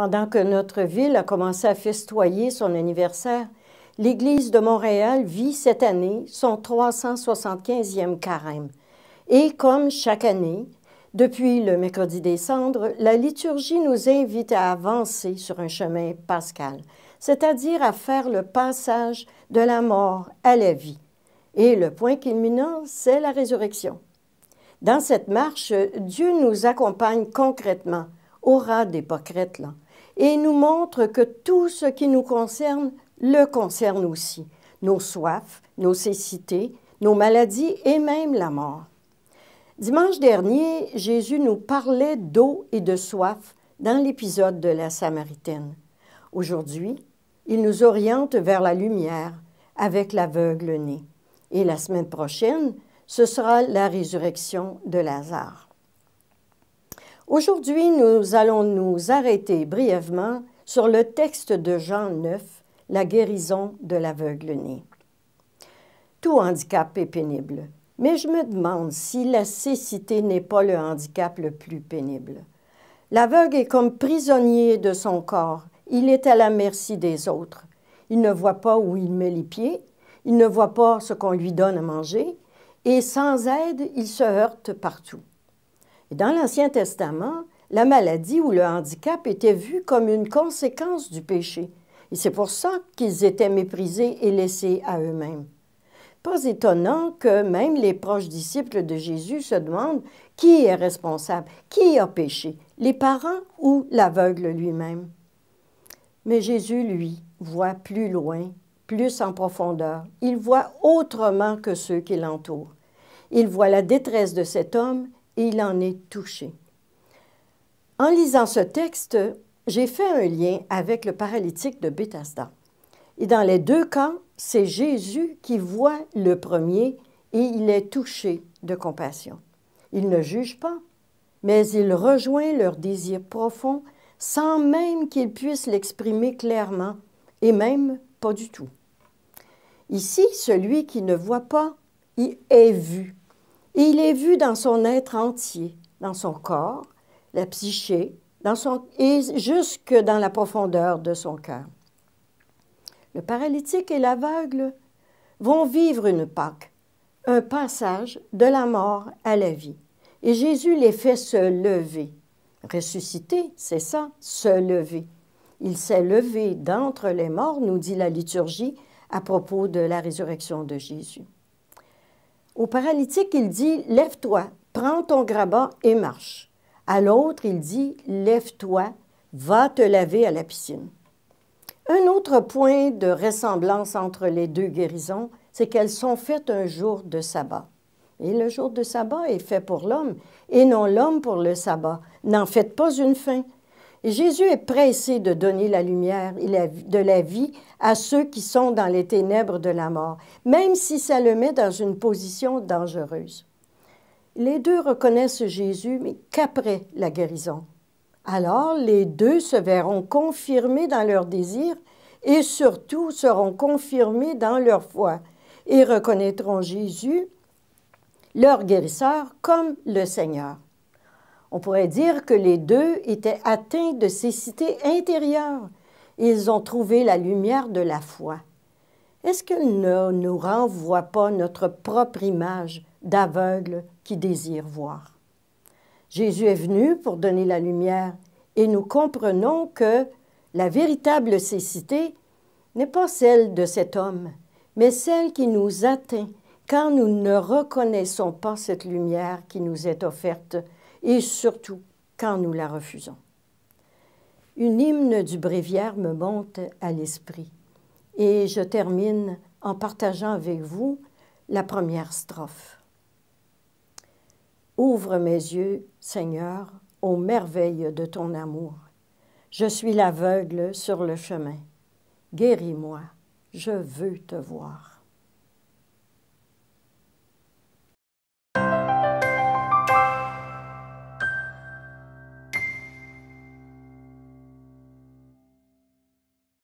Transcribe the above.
Pendant que notre ville a commencé à festoyer son anniversaire, l'Église de Montréal vit cette année son 375e carême. Et comme chaque année, depuis le mercredi des cendres, la liturgie nous invite à avancer sur un chemin pascal, c'est-à-dire à faire le passage de la mort à la vie. Et le point culminant, c'est la résurrection. Dans cette marche, Dieu nous accompagne concrètement, au ras des pocrettes-là, et nous montre que tout ce qui nous concerne le concerne aussi, nos soifs, nos cécités, nos maladies et même la mort. Dimanche dernier, Jésus nous parlait d'eau et de soif dans l'épisode de la Samaritaine. Aujourd'hui, il nous oriente vers la lumière avec l'aveugle né. Et la semaine prochaine, ce sera la résurrection de Lazare. Aujourd'hui, nous allons nous arrêter brièvement sur le texte de Jean 9, la guérison de l'aveugle-né. Tout handicap est pénible, mais je me demande si la cécité n'est pas le handicap le plus pénible. L'aveugle est comme prisonnier de son corps, il est à la merci des autres. Il ne voit pas où il met les pieds, il ne voit pas ce qu'on lui donne à manger, et sans aide, il se heurte partout. Dans l'Ancien Testament, la maladie ou le handicap était vu comme une conséquence du péché. Et c'est pour ça qu'ils étaient méprisés et laissés à eux-mêmes. Pas étonnant que même les proches disciples de Jésus se demandent qui est responsable, qui a péché, les parents ou l'aveugle lui-même. Mais Jésus, lui, voit plus loin, plus en profondeur. Il voit autrement que ceux qui l'entourent. Il voit la détresse de cet homme il en est touché. En lisant ce texte, j'ai fait un lien avec le paralytique de Bethesda. Et dans les deux cas, c'est Jésus qui voit le premier et il est touché de compassion. Il ne juge pas, mais il rejoint leur désir profond sans même qu'il puisse l'exprimer clairement, et même pas du tout. Ici, celui qui ne voit pas y est vu il est vu dans son être entier, dans son corps, la psyché, et jusque dans la profondeur de son cœur. Le paralytique et l'aveugle vont vivre une Pâque, un passage de la mort à la vie. Et Jésus les fait se lever. Ressusciter, c'est ça, se lever. Il s'est levé d'entre les morts, nous dit la liturgie à propos de la résurrection de Jésus. Au paralytique, il dit, lève-toi, prends ton grabat et marche. À l'autre, il dit, lève-toi, va te laver à la piscine. Un autre point de ressemblance entre les deux guérisons, c'est qu'elles sont faites un jour de sabbat. Et le jour de sabbat est fait pour l'homme, et non l'homme pour le sabbat. N'en faites pas une fin, Jésus est pressé de donner la lumière et de la vie à ceux qui sont dans les ténèbres de la mort, même si ça le met dans une position dangereuse. Les deux reconnaissent Jésus, mais qu'après la guérison. Alors les deux se verront confirmés dans leur désir et surtout seront confirmés dans leur foi et reconnaîtront Jésus, leur guérisseur, comme le Seigneur. On pourrait dire que les deux étaient atteints de cécité intérieure. Ils ont trouvé la lumière de la foi. Est-ce qu'elle ne nous renvoie pas notre propre image d'aveugle qui désire voir? Jésus est venu pour donner la lumière et nous comprenons que la véritable cécité n'est pas celle de cet homme, mais celle qui nous atteint quand nous ne reconnaissons pas cette lumière qui nous est offerte et surtout quand nous la refusons. Une hymne du bréviaire me monte à l'esprit et je termine en partageant avec vous la première strophe. Ouvre mes yeux, Seigneur, aux merveilles de ton amour. Je suis l'aveugle sur le chemin. Guéris-moi, je veux te voir.